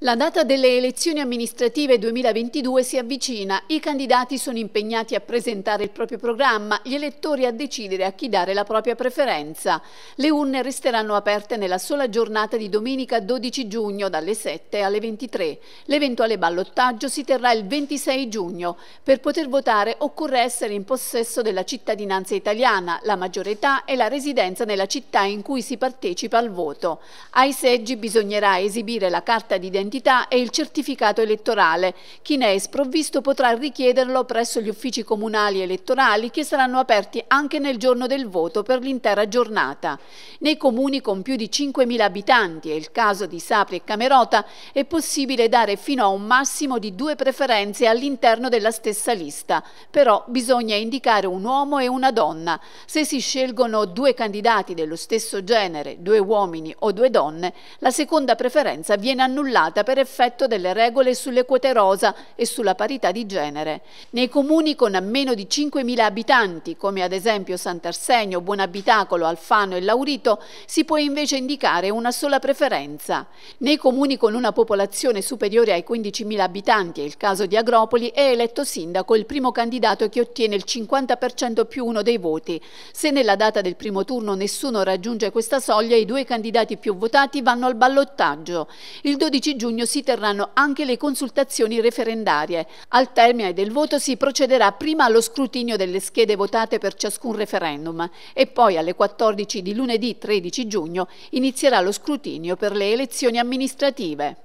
La data delle elezioni amministrative 2022 si avvicina, i candidati sono impegnati a presentare il proprio programma, gli elettori a decidere a chi dare la propria preferenza. Le urne resteranno aperte nella sola giornata di domenica 12 giugno dalle 7 alle 23. L'eventuale ballottaggio si terrà il 26 giugno. Per poter votare occorre essere in possesso della cittadinanza italiana, la maggiore età e la residenza nella città in cui si partecipa al voto. Ai seggi bisognerà esibire la carta d'identità d'identità e il certificato elettorale. Chi ne è sprovvisto potrà richiederlo presso gli uffici comunali elettorali che saranno aperti anche nel giorno del voto per l'intera giornata. Nei comuni con più di 5.000 abitanti, è il caso di Sapri e Camerota, è possibile dare fino a un massimo di due preferenze all'interno della stessa lista, però bisogna indicare un uomo e una donna. Se si scelgono due candidati dello stesso genere, due uomini o due donne, la seconda preferenza viene annullata alta per effetto delle regole sulle quote rosa e sulla parità di genere. Nei comuni con meno di 5.000 abitanti, come ad esempio Sant'Arsenio, Buonabitacolo, Alfano e Laurito, si può invece indicare una sola preferenza. Nei comuni con una popolazione superiore ai 15.000 abitanti, è il caso di Agropoli, è eletto sindaco il primo candidato che ottiene il 50% più uno dei voti. Se nella data del primo turno nessuno raggiunge questa soglia, i due candidati più votati vanno al ballottaggio. Il 12 giugno giugno si terranno anche le consultazioni referendarie. Al termine del voto si procederà prima allo scrutinio delle schede votate per ciascun referendum e poi alle 14 di lunedì 13 giugno inizierà lo scrutinio per le elezioni amministrative.